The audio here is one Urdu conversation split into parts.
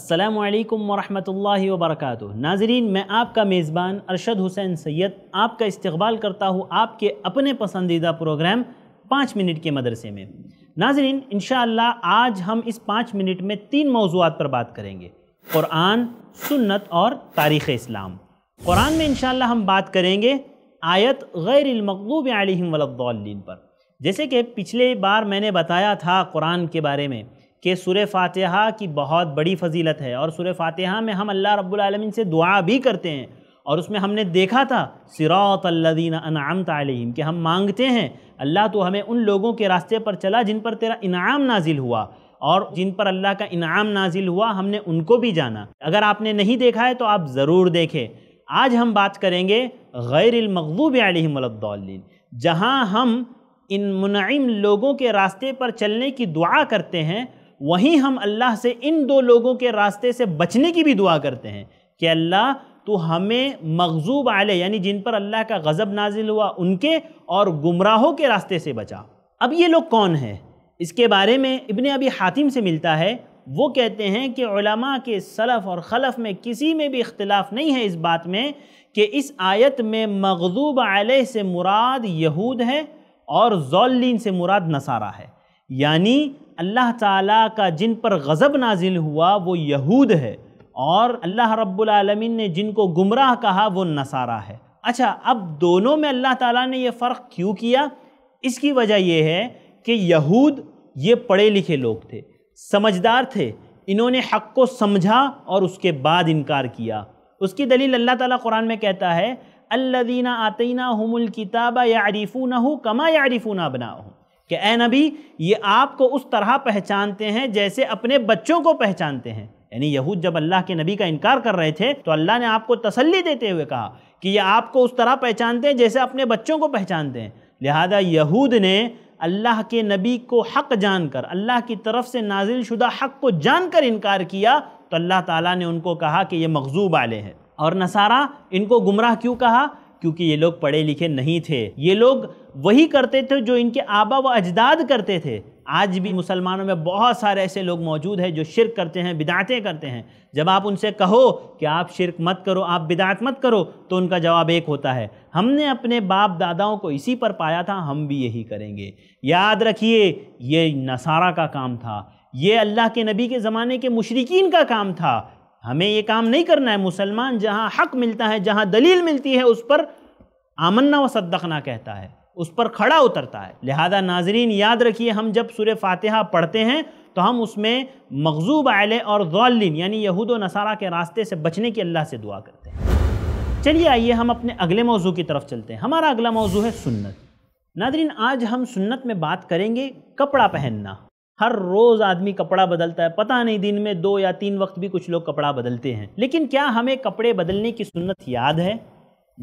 السلام علیکم ورحمۃ اللہ وبرکاتہ ناظرین میں آپ کا میزبان ارشد حسین سید آپ کا استقبال کرتا ہوں آپ کے اپنے پسندیدہ پروگرام پانچ منٹ کے مدرسے میں ناظرین انشاءاللہ آج ہم اس پانچ منٹ میں تین موضوعات پر بات کریں گے قرآن سنت اور تاریخ اسلام قرآن میں انشاءاللہ ہم بات کریں گے آیت غیر المقوب علیہم ولاقالین پر جیسے کہ پچھلے بار میں نے بتایا تھا قرآن کے بارے میں کہ سور فاتحہ کی بہت بڑی فضیلت ہے اور سور فاتحہ میں ہم اللہ رب العالمین سے دعا بھی کرتے ہیں اور اس میں ہم نے دیکھا تھا صراط الذین انعمت علیہم کہ ہم مانگتے ہیں اللہ تو ہمیں ان لوگوں کے راستے پر چلا جن پر تیرا انعام نازل ہوا اور جن پر اللہ کا انعام نازل ہوا ہم نے ان کو بھی جانا اگر آپ نے نہیں دیکھا ہے تو آپ ضرور دیکھیں آج ہم بات کریں گے غیر المغضوب علیہم ملدال جہاں ہم ان منعم لوگوں کے راستے پر چلنے کی دعا کرتے ہیں وہیں ہم اللہ سے ان دو لوگوں کے راستے سے بچنے کی بھی دعا کرتے ہیں کہ اللہ تو ہمیں مغزوب علیہ یعنی جن پر اللہ کا غضب نازل ہوا ان کے اور گمراہوں کے راستے سے بچا اب یہ لوگ کون ہیں اس کے بارے میں ابن ابی حاتم سے ملتا ہے وہ کہتے ہیں کہ علماء کے صلف اور خلف میں کسی میں بھی اختلاف نہیں ہے اس بات میں کہ اس آیت میں مغضوب علیہ سے مراد یہود ہے اور زولین سے مراد نصارہ ہے یعنی اللہ تعالیٰ کا جن پر غضب نازل ہوا وہ یہود ہے اور اللہ رب العالمین نے جن کو گمراہ کہا وہ نصارہ ہے اچھا اب دونوں میں اللہ تعالیٰ نے یہ فرق کیوں کیا اس کی وجہ یہ ہے کہ یہود یہ پڑھے لکھے لوگ تھے سمجھدار تھے انہوں نے حق کو سمجھا اور اس کے بعد انکار کیا اس کی دلیل اللہ تعالیٰ قرآن میں کہتا ہے اللّینہ آتینہ حم الکتابہ یا عاریف نہ ہوں کما یا بنا ہوں کہ اے نبی یہ آپ کو اس طرح پہچانتے ہیں جیسے اپنے بچوں کو پہچانتے ہیں یعنی یہود جب اللہ کے نبی کا انکار کر رہے تھے تو اللہ نے آپ کو تسلی دیتے ہوئے کہا کہ یہ آپ کو اس طرح پہچانتے ہیں جیسے اپنے بچوں کو پہچانتے ہیں لہذا یہود نے اللہ کے نبی کو حق جان کر اللہ کی طرف سے نازل شدہ حق کو جان کر انکار کیا تو اللہ تعالیٰ نے ان کو کہا کہ یہ مغزوب والے ہیں اور نصارہ ان کو گمراہ کیوں کہا کیونکہ یہ لوگ پڑھے لکھے نہیں تھے یہ لوگ وہی کرتے تھے جو ان کے آبا و اجداد کرتے تھے آج بھی مسلمانوں میں بہت سارے ایسے لوگ موجود ہیں جو شرک کرتے ہیں بدعتیں کرتے ہیں جب آپ ان سے کہو کہ آپ شرک مت کرو آپ بدعت مت کرو تو ان کا جواب ایک ہوتا ہے ہم نے اپنے باپ داداؤں کو اسی پر پایا تھا ہم بھی یہی کریں گے یاد رکھیے یہ نصارہ کا کام تھا یہ اللہ کے نبی کے زمانے کے مشرقین کا کام تھا ہمیں یہ کام نہیں کرنا ہے مسلمان جہاں حق ملتا ہے جہاں دلیل ملتی ہے اس پر آمنا و صدقنا کہتا ہے اس پر کھڑا اترتا ہے لہذا ناظرین یاد رکھیے ہم جب سور فاتحہ پڑھتے ہیں تو ہم اس میں مغزوب علیہ اور ضالین یعنی یہود و نصارہ کے راستے سے بچنے کی اللہ سے دعا کرتے ہیں چلیے آئیے ہم اپنے اگلے موضوع کی طرف چلتے ہیں ہمارا اگلا موضوع ہے سنت ناظرین آج ہم سنت میں بات کریں گے کپڑا پہننا ہر روز آدمی کپڑا بدلتا ہے پتہ نہیں دن میں دو یا تین وقت بھی کچھ لوگ کپڑا بدلتے ہیں لیکن کیا ہمیں کپڑے بدلنے کی سنت یاد ہے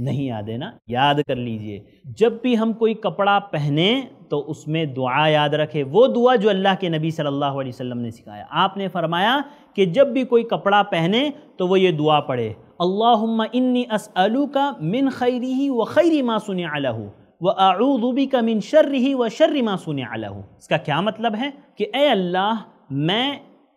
نہیں یاد ہے نا یاد کر لیجئے جب بھی ہم کوئی کپڑا پہنیں تو اس میں دعا یاد رکھے وہ دعا جو اللہ کے نبی صلی اللہ علیہ وسلم نے سکھایا آپ نے فرمایا کہ جب بھی کوئی کپڑا پہنے تو وہ یہ دعا پڑھے اللہم انی اسألوکا من خیری و خیری ما سنع لہو وہ ارودی کا شر ہی و شرر معصونے اعلیٰ اس کا کیا مطلب ہے کہ اے اللہ میں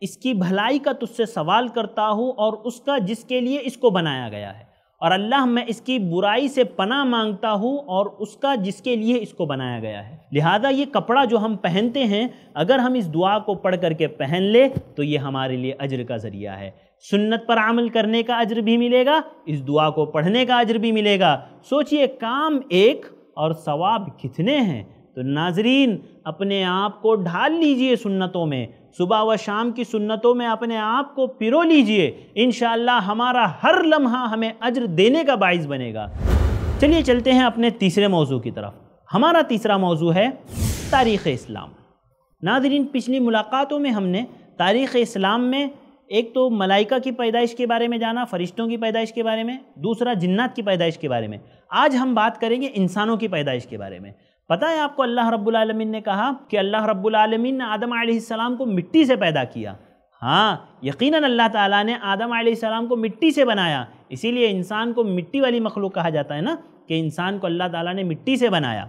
اس کی بھلائی کا تجھ سے سوال کرتا ہوں اور اس کا جس کے لیے اس کو بنایا گیا ہے اور اللہ میں اس کی برائی سے پناہ مانگتا ہوں اور اس کا جس کے لیے اس کو بنایا گیا ہے لہذا یہ کپڑا جو ہم پہنتے ہیں اگر ہم اس دعا کو پڑھ کر کے پہن لے تو یہ ہمارے لیے عجر کا ذریعہ ہے سنت پر عمل کرنے کا عجر بھی ملے گا اس دعا کو پڑھنے کا عجر بھی ملے گا سوچئے کام ایک اور ثواب کتنے ہیں تو ناظرین اپنے آپ کو ڈھال لیجئے سنتوں میں صبح و شام کی سنتوں میں اپنے آپ کو پرو لیجئے انشاءاللہ ہمارا ہر لمحہ ہمیں اجر دینے کا باعث بنے گا چلیے چلتے ہیں اپنے تیسرے موضوع کی طرف ہمارا تیسرا موضوع ہے تاریخ اسلام ناظرین پچھلی ملاقاتوں میں ہم نے تاریخ اسلام میں ایک تو ملائکہ کی پیدائش کے بارے میں جانا فرشتوں کی پیدائش کے بارے میں دوسرا جنات کی پیدائش کے بارے میں آج ہم بات کریں گے انسانوں کی پیدائش کے بارے میں پتہ ہے آپ کو اللہ رب العالمین نے کہا کہ اللہ رب العالمین نے آدم علیہ السلام کو مٹی سے پیدا کیا ہاں یقیناً اللہ تعالیٰ نے آدم علیہ السلام کو مٹی سے بنایا اسی لیے انسان کو مٹی والی مخلوق کہا جاتا ہے نا کہ انسان کو اللہ تعالیٰ نے مٹی سے بنایا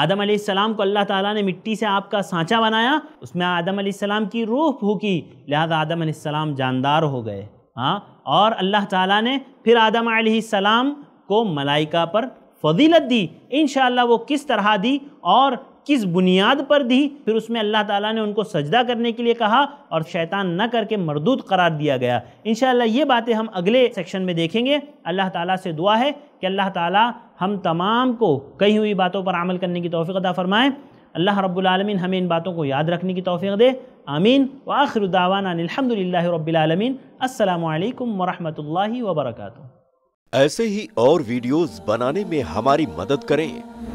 آدم علیہ السلام کو اللہ تعالیٰ نے مٹی سے آپ کا سانچہ بنایا اس میں آدم علیہ السلام کی روح پھوکی لہذا آدم علیہ السلام جاندار ہو گئے ہاں اور اللہ تعالیٰ نے پھر آدم علیہ السلام کو ملائکہ پر فضیلت دی انشاءاللہ وہ کس طرح دی اور کس بنیاد پر دی پھر اس میں اللہ تعالیٰ نے ان کو سجدہ کرنے کے لیے کہا اور شیطان نہ کر کے مردود قرار دیا گیا انشاءاللہ یہ باتیں ہم اگلے سیکشن میں دیکھیں گے اللہ تعالیٰ سے دعا ہے کہ اللہ تعالیٰ ہم تمام کو کہی ہوئی باتوں پر عمل کرنے کی توفیق عطا فرمائیں اللہ رب العالمین ہمیں ان باتوں کو یاد رکھنے کی توفیق دے آمین وآخر دعوانا الحمد للہ رب العالمین السلام علیکم ورحمۃ اللہ وبرکاتہ ایسے ہی اور ویڈیوز بنانے میں ہماری مدد کریں